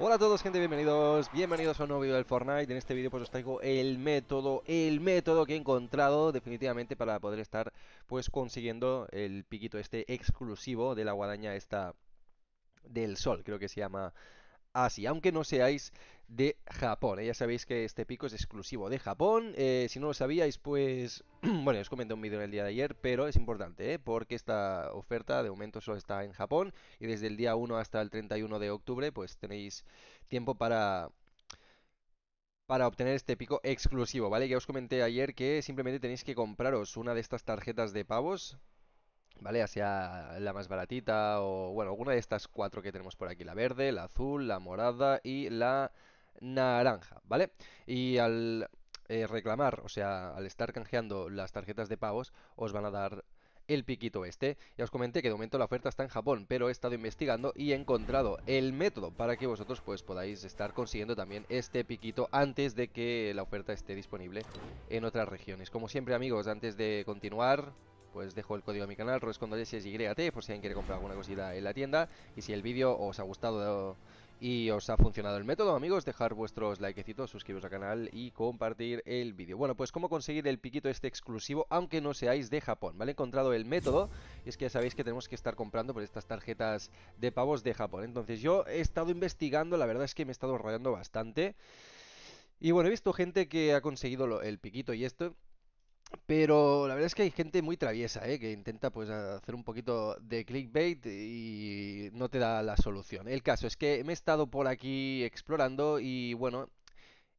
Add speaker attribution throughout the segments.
Speaker 1: Hola a todos gente, bienvenidos, bienvenidos a un nuevo video del Fortnite En este vídeo pues os traigo el método, el método que he encontrado definitivamente para poder estar pues consiguiendo el piquito este exclusivo de la guadaña esta del sol Creo que se llama Así, ah, aunque no seáis de Japón. ¿eh? Ya sabéis que este pico es exclusivo de Japón. Eh, si no lo sabíais, pues... bueno, os comenté un vídeo en el día de ayer, pero es importante, ¿eh? porque esta oferta de momento solo está en Japón. Y desde el día 1 hasta el 31 de octubre, pues tenéis tiempo para... Para obtener este pico exclusivo, ¿vale? Ya os comenté ayer que simplemente tenéis que compraros una de estas tarjetas de pavos ¿vale? Hacia la más baratita o, bueno, alguna de estas cuatro que tenemos por aquí, la verde, la azul, la morada y la naranja, ¿vale? Y al eh, reclamar, o sea, al estar canjeando las tarjetas de pavos os van a dar el piquito este. Ya os comenté que de momento la oferta está en Japón, pero he estado investigando y he encontrado el método para que vosotros pues podáis estar consiguiendo también este piquito antes de que la oferta esté disponible en otras regiones. Como siempre amigos, antes de continuar, pues dejo el código de mi canal, y por si alguien quiere comprar alguna cosita en la tienda. Y si el vídeo os ha gustado y os ha funcionado el método, amigos, dejar vuestros likecitos, suscribiros al canal y compartir el vídeo. Bueno, pues cómo conseguir el piquito este exclusivo, aunque no seáis de Japón, ¿vale? He encontrado el método, y es que ya sabéis que tenemos que estar comprando por estas tarjetas de pavos de Japón. Entonces yo he estado investigando, la verdad es que me he estado rayando bastante. Y bueno, he visto gente que ha conseguido el piquito y esto... Pero la verdad es que hay gente muy traviesa, ¿eh? que intenta pues hacer un poquito de clickbait y no te da la solución. El caso es que me he estado por aquí explorando y bueno,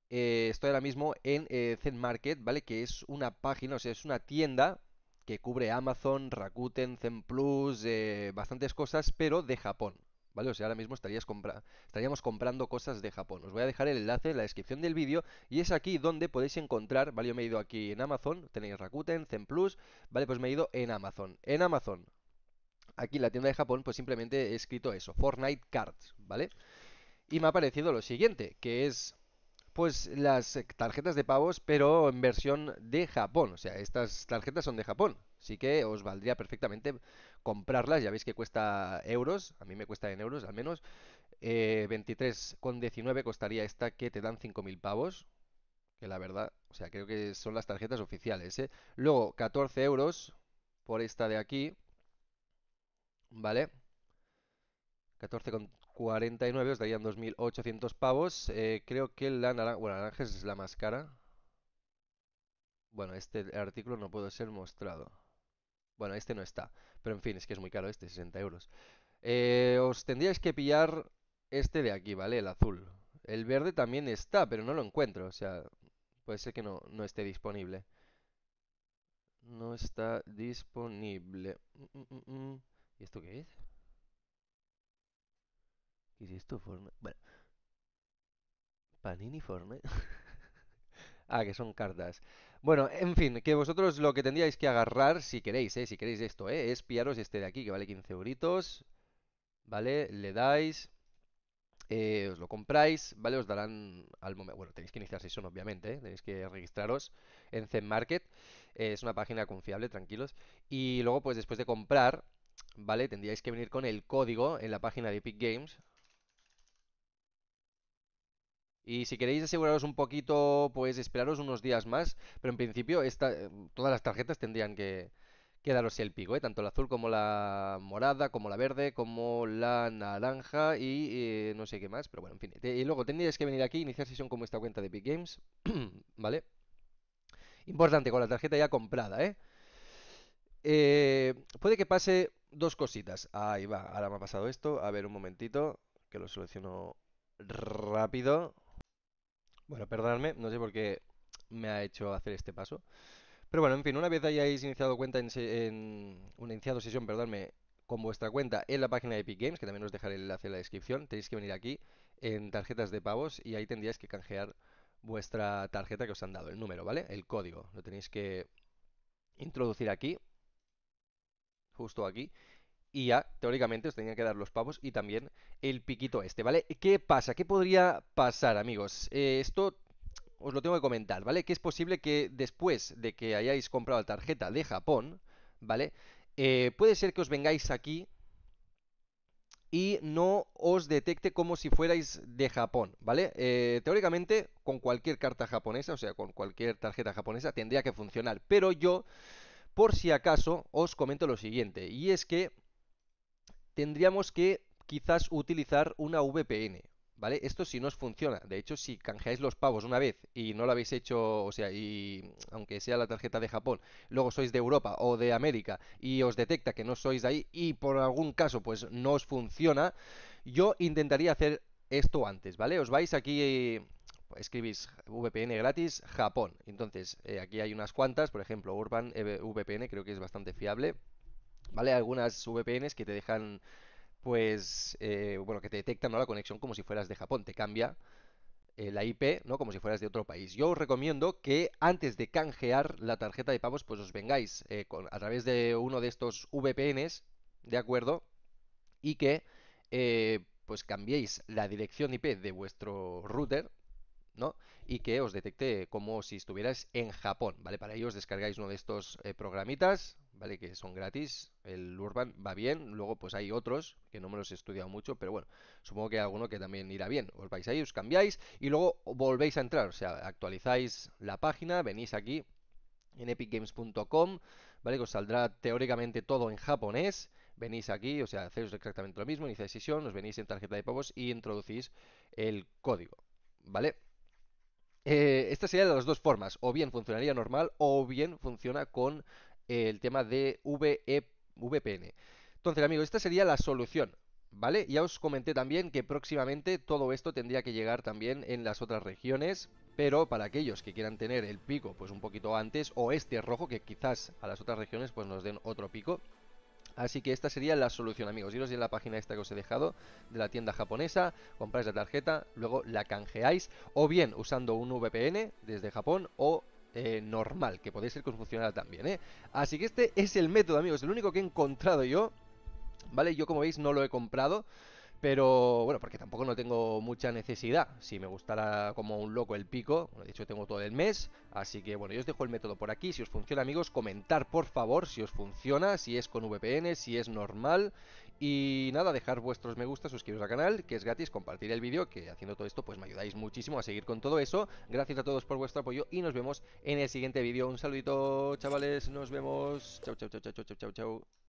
Speaker 1: eh, estoy ahora mismo en eh, Zen Market, ¿vale? Que es una página, o sea, es una tienda que cubre Amazon, Rakuten, Zen Plus, bastantes cosas, pero de Japón, ¿Vale? O sea, ahora mismo estarías compra estaríamos comprando cosas de Japón. Os voy a dejar el enlace en la descripción del vídeo y es aquí donde podéis encontrar, ¿vale? Yo me he ido aquí en Amazon, tenéis Rakuten, Zen Plus, ¿vale? Pues me he ido en Amazon. En Amazon, aquí en la tienda de Japón, pues simplemente he escrito eso, Fortnite Cards, ¿vale? Y me ha aparecido lo siguiente, que es pues las tarjetas de pavos, pero en versión de Japón. O sea, estas tarjetas son de Japón. Así que os valdría perfectamente comprarlas, ya veis que cuesta euros, a mí me cuesta en euros al menos. Eh, 23,19 costaría esta que te dan 5.000 pavos, que la verdad, o sea, creo que son las tarjetas oficiales. ¿eh? Luego, 14 euros por esta de aquí, ¿vale? 14,49 os darían 2.800 pavos. Eh, creo que la naranja, la naranja es la más cara. Bueno, este artículo no puede ser mostrado. Bueno, este no está. Pero en fin, es que es muy caro este, 60 euros. Eh, os tendríais que pillar este de aquí, ¿vale? El azul. El verde también está, pero no lo encuentro. O sea, puede ser que no, no esté disponible. No está disponible. Mm, mm, mm, ¿Y esto qué es? ¿Y es esto? forma...? Bueno. Panini forma? ah, que son cartas. Bueno, en fin, que vosotros lo que tendríais que agarrar, si queréis, eh, si queréis esto, eh, es pillaros este de aquí, que vale 15 euritos, ¿vale? Le dais, eh, os lo compráis, ¿vale? Os darán al momento... Bueno, tenéis que iniciar sesión, obviamente, ¿eh? tenéis que registraros en Zen Market, eh, es una página confiable, tranquilos, y luego, pues después de comprar, ¿vale? Tendríais que venir con el código en la página de Epic Games, y si queréis aseguraros un poquito, pues esperaros unos días más. Pero en principio, eh, todas las tarjetas tendrían que, que daros el pico, ¿eh? tanto la azul como la morada, como la verde, como la naranja y eh, no sé qué más, pero bueno, en fin. Y luego tendríais que venir aquí, iniciar sesión con vuestra cuenta de Big Games, ¿vale? Importante, con la tarjeta ya comprada, ¿eh? ¿eh? Puede que pase dos cositas. Ahí va, ahora me ha pasado esto. A ver, un momentito, que lo soluciono rápido. Bueno, perdonadme, no sé por qué me ha hecho hacer este paso. Pero bueno, en fin, una vez hayáis iniciado cuenta en, iniciado sesión, con vuestra cuenta en la página de Epic Games, que también os dejaré el enlace en la descripción, tenéis que venir aquí en tarjetas de pavos y ahí tendríais que canjear vuestra tarjeta que os han dado, el número, ¿vale? El código, lo tenéis que introducir aquí, justo aquí, y ya teóricamente os tenía que dar los pavos y también el piquito este, ¿vale? ¿Qué pasa? ¿Qué podría pasar, amigos? Eh, esto os lo tengo que comentar, ¿vale? Que es posible que después de que hayáis comprado la tarjeta de Japón, ¿vale? Eh, puede ser que os vengáis aquí y no os detecte como si fuerais de Japón, ¿vale? Eh, teóricamente, con cualquier carta japonesa, o sea, con cualquier tarjeta japonesa, tendría que funcionar. Pero yo, por si acaso, os comento lo siguiente, y es que tendríamos que quizás utilizar una VPN, ¿vale? Esto si no os funciona. De hecho, si canjeáis los pavos una vez y no lo habéis hecho, o sea, y aunque sea la tarjeta de Japón, luego sois de Europa o de América y os detecta que no sois de ahí y por algún caso pues no os funciona, yo intentaría hacer esto antes, ¿vale? Os vais aquí eh, escribís VPN gratis Japón. Entonces, eh, aquí hay unas cuantas, por ejemplo, Urban eh, VPN creo que es bastante fiable. ¿vale? Algunas VPNs que te dejan, pues, eh, bueno, que te detectan ¿no? la conexión como si fueras de Japón, te cambia eh, la IP, ¿no? Como si fueras de otro país. Yo os recomiendo que antes de canjear la tarjeta de pavos pues os vengáis eh, a través de uno de estos VPNs, ¿de acuerdo? Y que, pues, cambiéis la dirección IP de vuestro router, ¿no? Y que os detecte como si estuvierais en Japón, ¿vale? Para ello os descargáis uno de estos programitas, ¿vale? Que son gratis. El Urban va bien, luego pues hay otros que no me los he estudiado mucho, pero bueno, supongo que hay alguno que también irá bien. Os vais ahí, os cambiáis y luego volvéis a entrar, o sea, actualizáis la página, venís aquí en epicgames.com, ¿vale? Que os saldrá teóricamente todo en japonés. Venís aquí, o sea, hacéis exactamente lo mismo, iniciáis sesión, os venís en tarjeta de pagos y introducís el código, ¿vale? Eh, esta sería de las dos formas, o bien funcionaría normal o bien funciona con el tema de VPN. E, Entonces, amigos, esta sería la solución. ¿Vale? Ya os comenté también que próximamente todo esto tendría que llegar también en las otras regiones, pero para aquellos que quieran tener el pico pues un poquito antes o este rojo que quizás a las otras regiones pues nos den otro pico, Así que esta sería la solución, amigos. Iros en la página esta que os he dejado de la tienda japonesa, compráis la tarjeta, luego la canjeáis, o bien usando un VPN desde Japón, o eh, normal, que podéis ser que os funcionara también, ¿eh? Así que este es el método, amigos, el único que he encontrado yo, ¿vale? Yo, como veis, no lo he comprado, pero, bueno, porque tampoco no tengo mucha necesidad. Si me gustara como un loco el pico, bueno, de hecho tengo todo el mes, así que, bueno, yo os dejo el método por aquí. Si os funciona, amigos, comentar, por favor, si os funciona, si es con VPN, si es normal, y nada, dejar vuestros me gusta, suscribiros al canal, que es gratis, compartir el vídeo, que haciendo todo esto pues me ayudáis muchísimo a seguir con todo eso. Gracias a todos por vuestro apoyo y nos vemos en el siguiente vídeo. Un saludito, chavales, nos vemos. chao, chao, chao, chao, chao, chao. chau.